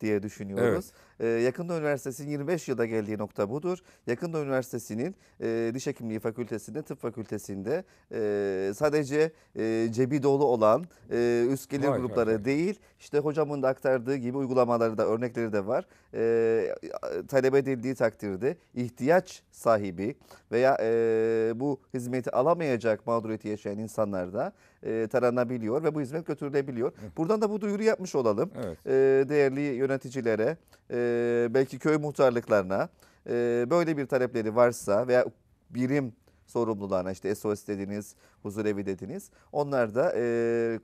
diye düşünüyoruz. Evet. Ee, Yakında Üniversitesi'nin 25 yılda geldiği nokta budur. Yakında Üniversitesi'nin e, Diş Hekimliği Fakültesi'nde, Tıp Fakültesi'nde e, sadece e, cebi dolu olan e, üst gelir vay grupları vay. değil, işte hocamın da aktardığı gibi uygulamaları da örnekleri de var. E, talep edildiği takdirde ihtiyaç sahibi veya e, bu hizmeti alamayacak mağduriyeti yaşayan insanlar da e, taranabiliyor ve bu hizmet götürülebiliyor. Buradan da bu duyuru yapmış olalım. Evet. E, değerli yöneticilere, e, belki köy muhtarlıklarına e, böyle bir talepleri varsa veya birim sorumlularına işte SOS dediniz, huzurevi dediniz. Onlar da e,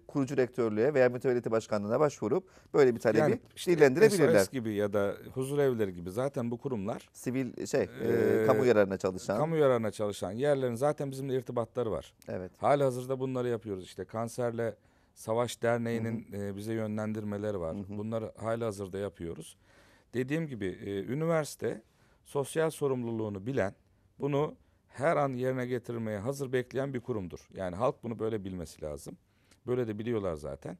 kurucu rektörlüğe veya mütevellit başkanlığına başvurup böyle bir talebi yani işte dillendirebilirler. SOS gibi ya da huzurevler gibi zaten bu kurumlar sivil şey e, e, kamu yararına çalışan kamu yararına çalışan yerlerin zaten bizimle irtibatları var. Evet. Hali hazırda bunları yapıyoruz işte kanserle Savaş Derneği'nin hı hı. bize yönlendirmeleri var. Hı hı. Bunları hali hazırda yapıyoruz. Dediğim gibi e, üniversite sosyal sorumluluğunu bilen, bunu her an yerine getirmeye hazır bekleyen bir kurumdur. Yani halk bunu böyle bilmesi lazım. Böyle de biliyorlar zaten.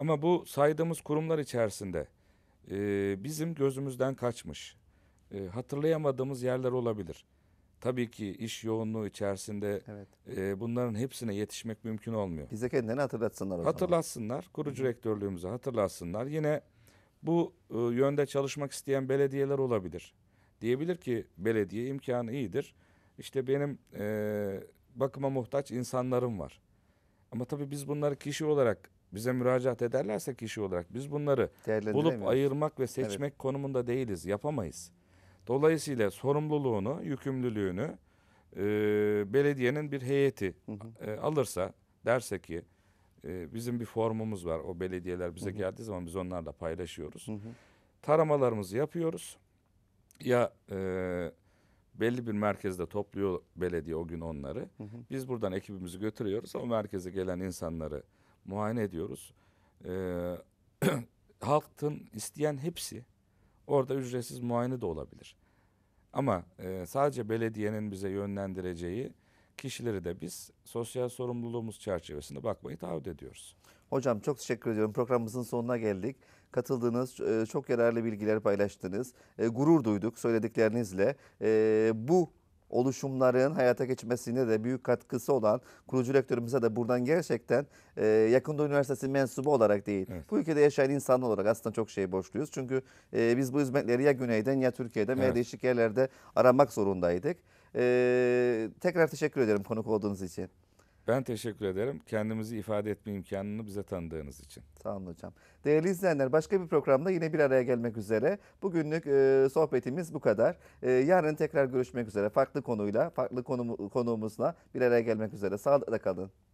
Ama bu saydığımız kurumlar içerisinde e, bizim gözümüzden kaçmış, e, hatırlayamadığımız yerler olabilir. Tabii ki iş yoğunluğu içerisinde evet. e, bunların hepsine yetişmek mümkün olmuyor. Bize kendini hatırlatsınlar o Hatırlatsınlar, zaman. kurucu rektörlüğümüzü hatırlatsınlar. Yine bu e, yönde çalışmak isteyen belediyeler olabilir. Diyebilir ki belediye imkanı iyidir işte benim e, bakıma muhtaç insanlarım var. Ama tabii biz bunları kişi olarak bize müracaat ederlerse kişi olarak biz bunları bulup ayırmak ve seçmek evet. konumunda değiliz. Yapamayız. Dolayısıyla sorumluluğunu, yükümlülüğünü e, belediyenin bir heyeti hı hı. E, alırsa derse ki e, bizim bir formumuz var. O belediyeler bize hı hı. geldiği zaman biz onlarla paylaşıyoruz. Hı hı. Taramalarımızı yapıyoruz. Ya e, Belli bir merkezde topluyor belediye o gün onları. Hı hı. Biz buradan ekibimizi götürüyoruz. O merkeze gelen insanları muayene ediyoruz. Ee, halkın isteyen hepsi orada ücretsiz muayene de olabilir. Ama e, sadece belediyenin bize yönlendireceği kişileri de biz sosyal sorumluluğumuz çerçevesinde bakmayı taahhüt ediyoruz. Hocam çok teşekkür ediyorum. Programımızın sonuna geldik. Katıldığınız, e, çok yararlı bilgiler paylaştınız. E, gurur duyduk söylediklerinizle. E, bu oluşumların hayata geçmesine de büyük katkısı olan kurucu rektörümüze de buradan gerçekten e, yakında üniversitesi mensubu olarak değil, evet. bu ülkede yaşayan insan olarak aslında çok şey borçluyuz. Çünkü e, biz bu hizmetleri ya güneyden ya Türkiye'de evet. veya değişik yerlerde aramak zorundaydık. Ee, tekrar teşekkür ederim konuk olduğunuz için. Ben teşekkür ederim. Kendimizi ifade etme imkanını bize tanıdığınız için. Sağ olun hocam. Değerli izleyenler başka bir programda yine bir araya gelmek üzere. Bugünlük e, sohbetimiz bu kadar. E, yarın tekrar görüşmek üzere. Farklı konuyla, farklı konu, konuğumuzla bir araya gelmek üzere. Sağlıkla kalın.